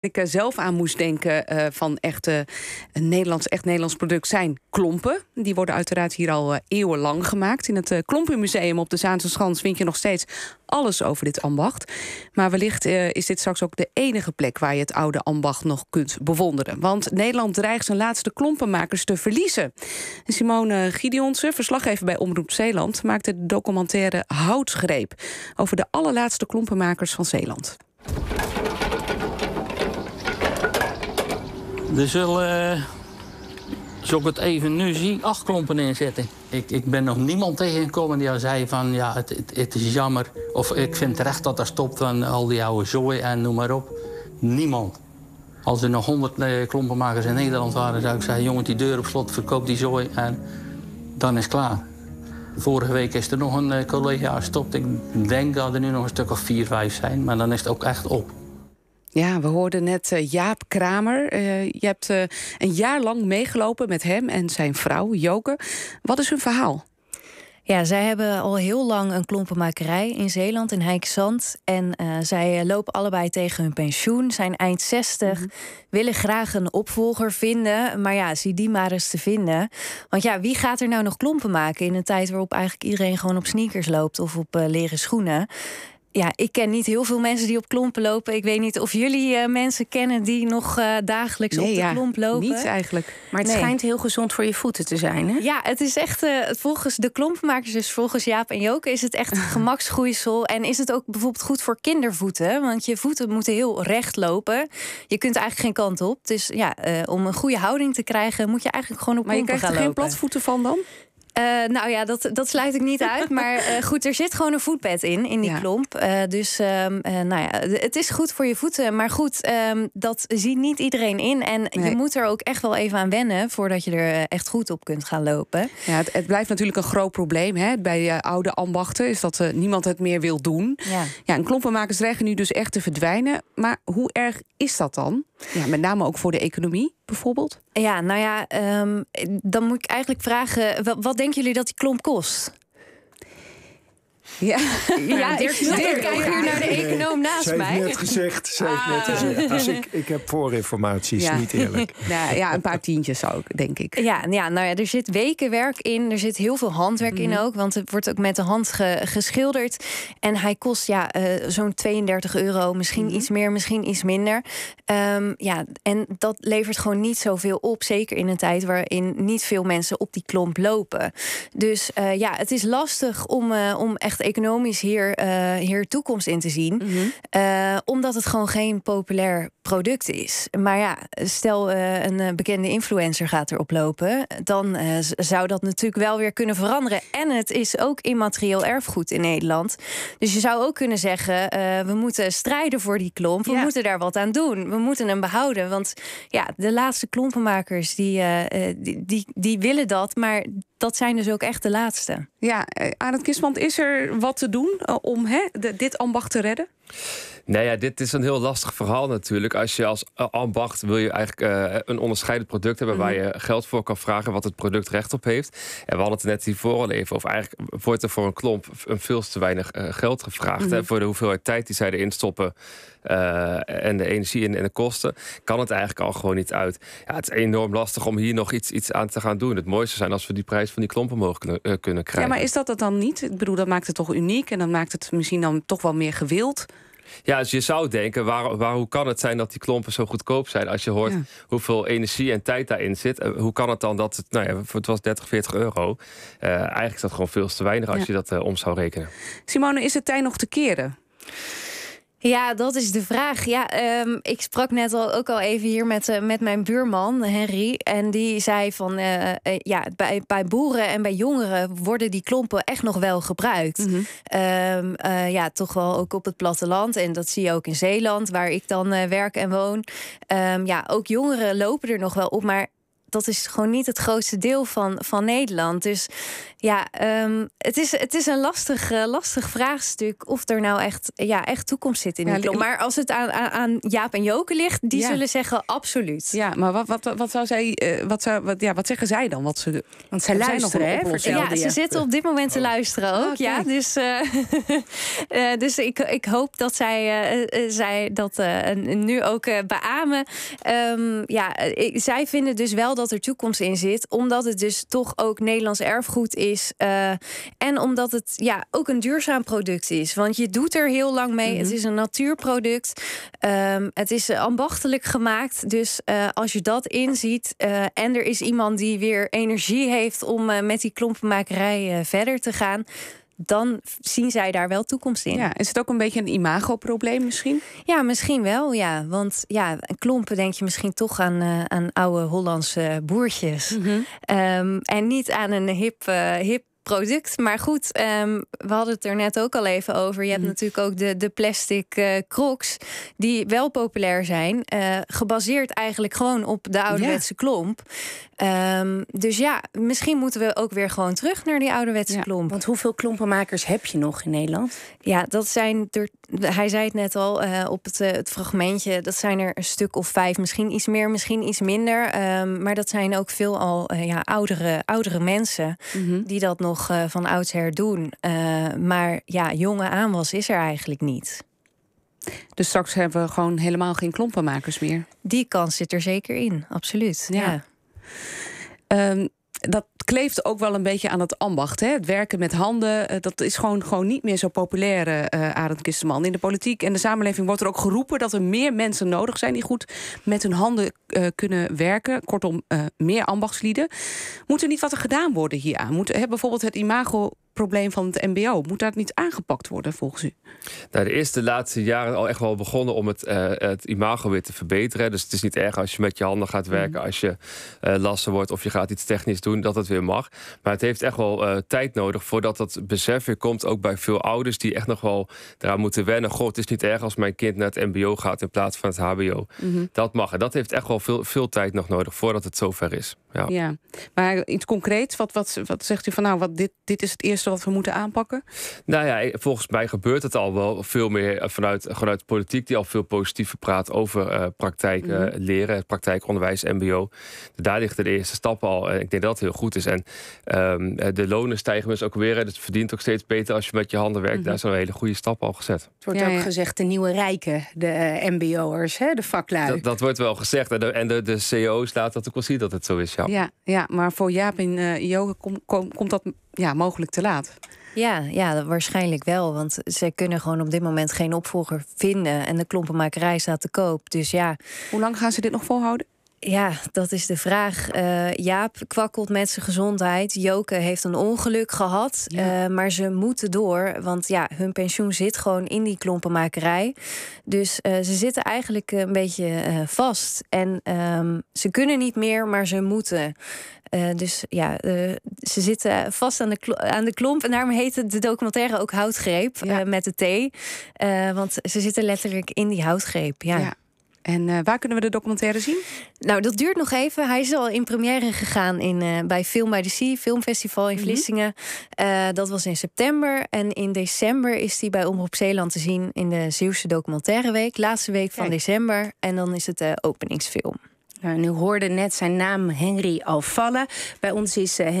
ik eh, zelf aan moest denken eh, van echt een Nederlands, echt Nederlands product zijn klompen. Die worden uiteraard hier al eh, eeuwenlang gemaakt. In het Klompenmuseum op de Zaanse Schans vind je nog steeds alles over dit ambacht. Maar wellicht is dit straks ook de enige plek waar je het oude ambacht nog kunt bewonderen. Want Nederland dreigt zijn laatste klompenmakers te verliezen. Simone Gideonse, verslaggever bij Omroep Zeeland, maakte de documentaire Houtgreep over de allerlaatste klompenmakers van Zeeland. Er zullen, eh, zo ik het even nu zie, acht klompen inzetten. Ik, ik ben nog niemand tegengekomen die al zei van ja, het, het, is jammer. Of ik vind terecht dat dat stopt van al die oude zooi en noem maar op. Niemand. Als er nog honderd eh, klompenmakers in Nederland waren, zou ik zeggen: jongen, die deur op slot, verkoop die zooi en dan is het klaar. Vorige week is er nog een eh, collega gestopt. Ik denk dat er nu nog een stuk of vier, vijf zijn, maar dan is het ook echt op. Ja, we hoorden net eh, Jaap Kramer. Eh, je hebt eh, een jaar lang meegelopen met hem en zijn vrouw, Joke. Wat is hun verhaal? Ja, zij hebben al heel lang een klompenmakerij in Zeeland, in Heikzand. En zij lopen allebei tegen hun pensioen, zijn eind 60, mhm. willen graag een opvolger vinden. Maar ja, zie die maar eens te vinden. Want ja, wie gaat er nou nog klompen maken in een tijd waarop eigenlijk iedereen gewoon op sneakers loopt of op uh, leren schoenen? Ja, ik ken niet heel veel mensen die op klompen lopen. Ik weet niet of jullie eh, mensen kennen die nog eh, dagelijks op de ja, klomp lopen. Niet eigenlijk. Maar het schijnt heel gezond voor je voeten te zijn. Hè? Ja, het is echt eh, volgens de klompmakers, dus volgens Jaap en Joke, is het echt gemaksgroeisel. En is het ook bijvoorbeeld goed voor kindervoeten? Want je voeten moeten heel recht lopen. Je kunt eigenlijk geen kant op. Dus ja, om een goede houding te krijgen, moet je eigenlijk gewoon op maar klompen gaan lopen. Maar je krijgt er geen platvoeten van dan? Eh, nou ja, dat, dat sluit ik niet uit. Maar eh, goed, er zit gewoon een voetbed in, in die klomp. Eh, dus ehm, nou ja, het is goed voor je voeten. Maar goed, ehm, dat ziet niet iedereen in. En je moet er ook echt wel even aan wennen voordat je er echt goed op kunt gaan lopen. Ja, het, het blijft natuurlijk een groot probleem. Hè? Bij oude ambachten is dat niemand het meer wil doen. Ja. ja en klompenmakers dreigen nu dus echt te verdwijnen. Maar hoe erg is dat dan? Ja, met name ook voor de economie bijvoorbeeld. Ja, nou ja, ehm, dan moet ik eigenlijk vragen: wat, wat denken jullie dat die klomp kost? Ja, ja ik, ik kijk hier naar de econoom naast mij. net gezegd, net ah. gezegd. Als ik, ik heb voorinformaties ja. niet eerlijk. ja, een paar tientjes ook, denk ik. Ja, ja, nou ja, er zit wekenwerk in. Er zit heel veel handwerk in mhm. ook. Want het wordt ook met de hand geschilderd. En hij kost ja, eh, zo'n 32 euro. Misschien mhm. iets meer, misschien iets minder. Ehm, ja, en dat levert gewoon niet zoveel op. Zeker in een tijd waarin niet veel mensen op die klomp lopen. Dus eh, ja, het is lastig om, eh, om echt economisch hier, hier eh, toekomst in te zien. Mhm. Eh, omdat het gewoon geen populair product is. Maar ja, stel eh, een eh, bekende influencer gaat erop lopen, dan eh, zou dat natuurlijk wel weer kunnen veranderen. En het is ook immaterieel erfgoed in Nederland. Dus je zou ook kunnen zeggen: we moeten strijden voor die klomp. We moeten daar wat aan doen. We moeten hem behouden. Want ja, de laatste klompenmakers die, die, die, die willen dat, maar dat zijn dus ook echt de laatste. Ja, het kistband is er wat te doen om hè, de, dit ambacht te redden? Nou ja, dit is een heel lastig verhaal natuurlijk. Als je als eh, ambacht wil je eigenlijk eh, een onderscheidend product hebben waar mhm. je geld voor kan vragen, wat het product recht op heeft. En we hadden het net hiervoor al even of Eigenlijk wordt er voor een klomp veel te weinig eh, geld gevraagd. Mhm. voor de hoeveelheid tijd die zij erin stoppen. Eh, en de energie en, de kosten, kan het eigenlijk al gewoon niet uit. Ja, het is enorm lastig om hier nog iets, iets aan te gaan doen. Het mooiste zijn als we die prijs van die klompen mogen kunnen, eh, kunnen krijgen. Ja, maar is dat dat dan niet? Ik bedoel, dat maakt het toch uniek en dan maakt het misschien dan toch wel meer gewild. Ja, dus je zou denken, waar, waar, hoe kan het zijn dat die klompen zo goedkoop zijn? Als je hoort hoeveel energie en tijd daarin zit. Eh, hoe kan het dan dat het, nou ja, het was 30, 40 euro. eigenlijk is dat gewoon veel te weinig als je dat om zou rekenen. Simone, is het tijd nog te keren? Ja, dat is de vraag. Ja, ehm, ik sprak net al, ook al even hier met, eh, met mijn buurman, Henry. En die zei van, eh, eh, ja, bij, bij boeren en bij jongeren worden die klompen echt nog wel gebruikt. Mhm. Ehm, ja, toch wel ook op het platteland. En dat zie je ook in Zeeland, waar ik dan werk en woon. Ehm, ja, ook jongeren lopen er nog wel op, maar dat is gewoon niet het grootste deel van, van Nederland. Dus ja, ehm, het, is, het is een lastig, eh, lastig vraagstuk of er nou echt, ja, echt toekomst zit in ja, Maar als het aan, aan, Jaap en Joke ligt, die zullen zeggen absoluut. Ja, maar wat, wat, wat, zou zij, eh, wat, zou, wat, ja, wat zeggen zij dan? Wat ze, want zij luisteren, hè? Ja, ze zitten op dit moment te oh. luisteren ook. Oh, ja, dus eh, dus ik, ik hoop dat zij, zij dat nu ook beamen. Ehm, ja, zij vinden dus wel dat dat er toekomst in zit. Omdat het dus toch ook Nederlands erfgoed is. Eh, en omdat het ja, ook een duurzaam product is. Want je doet er heel lang mee. Het mhm. is een natuurproduct. Ehm, het is eh, ambachtelijk gemaakt. Dus eh, als je dat inziet. en er is iemand die weer energie heeft om met die klompenmakerij verder te gaan dan zien zij daar wel toekomst in. Ja, is het ook een beetje een imagoprobleem misschien? Ja, misschien wel, ja. Want ja, klompen denk je misschien toch aan, eh, aan oude Hollandse boertjes. Mhm. Ehm, en niet aan een hip, eh, hip product. Maar goed, ehm, we hadden het er net ook al even over. Je hebt mhm. natuurlijk ook de, de plastic eh, crocs, die wel populair zijn. Eh, gebaseerd eigenlijk gewoon op de ouderwetse klomp. Ehm, dus ja, misschien moeten we ook weer gewoon terug naar die ouderwetse klomp. Want hoeveel klompenmakers heb je nog in Nederland? Ja, dat zijn er. Hij zei het net al eh, op het, het, fragmentje. Dat zijn er een stuk of vijf, misschien iets meer, misschien iets minder. Ehm, maar dat zijn ook veel veelal ja, oudere, oudere mensen mhm. die dat nog nog eh, van oudsher doen. Eh, maar ja, jonge aanwas is er eigenlijk niet. Dus straks hebben we gewoon helemaal geen klompenmakers meer. Die kans zit er zeker in, absoluut. Ja. Ehm, dat, kleeft ook wel een beetje aan het ambacht. Hè? Het werken met handen, eh, dat is gewoon, gewoon niet meer zo populair, uh, Arend In de politiek en de samenleving wordt er ook geroepen dat er meer mensen nodig zijn die goed met hun handen kunnen werken. Kortom, meer ambachtslieden. Moet er niet wat er gedaan worden hieraan? Moet bijvoorbeeld het imago probleem van het MBO? Moet dat niet aangepakt worden volgens u? Nou, er is de laatste jaren al echt wel begonnen om het, uh, het imago weer te verbeteren. Dus het is niet erg als je met je handen gaat werken, mm. als je uh, wordt of je gaat iets technisch doen, dat het weer mag. Maar het heeft echt wel eh, tijd nodig voordat dat besef weer komt. Ook bij veel ouders die echt nog wel eraan moeten wennen. God, het is niet erg als mijn kind naar het MBO gaat in plaats van het HBO. Mhm. Dat mag. En dat heeft echt wel veel, veel tijd nog nodig voordat het zover is. Ja. ja. Maar iets concreets, wat, wat, zegt u van nou, wat, dit, dit is het eerste wat we moeten aanpakken? Nou ja, volgens mij gebeurt het al wel veel meer eh, vanuit, vanuit politiek, die al veel positiever praat over uh, praktijk eh, mhm. leren, praktijkonderwijs, MBO. Daar ligt de eerste stap al. ik denk dat het heel goed is. En ehm, de lonen stijgen dus ook weer. En het verdient ook steeds beter als je met je handen werkt. Mhm. Daar zijn hele goede stappen al gezet. Het wordt ook gezegd, de nieuwe rijken, de MBO'ers, de vaklui. Dat, wordt wel gezegd. En de, de, CEO's laten dat ook wel zien dat het zo is. Ja, ja, maar voor Jaap in uh, yoga kom, komt dat ja, mogelijk te laat. Ja, ja, waarschijnlijk wel. Want ze kunnen gewoon op dit moment geen opvolger vinden. En de klompenmakerij staat te koop. Dus ja. Hoe lang gaan ze dit nog volhouden? Ja, dat is de vraag. Eh, Jaap kwakkelt met zijn gezondheid. Joke heeft een ongeluk gehad. Eh, maar ze moeten door. Want ja, hun pensioen zit gewoon in die klompenmakerij. Dus eh, ze zitten eigenlijk een beetje vast. En ehm, ze kunnen niet meer, maar ze moeten. dus ja, ze zitten vast aan de, aan de klomp. En daarom heette de documentaire ook Houtgreep met de T. want ze zitten letterlijk in die houtgreep. ja. En eh, waar kunnen we de documentaire zien? Nou, dat duurt nog even. Hij is al in première gegaan in, eh, bij Film by the Sea, Filmfestival in mhm. Vlissingen. Eh, dat was in september. En in december is hij bij Omroep Zeeland te zien in de Zeeuwse Documentaire Week. Laatste week van december. En dan is het de openingsfilm. Nou, nu hoorde net zijn naam Henry al vallen. Bij ons is Henry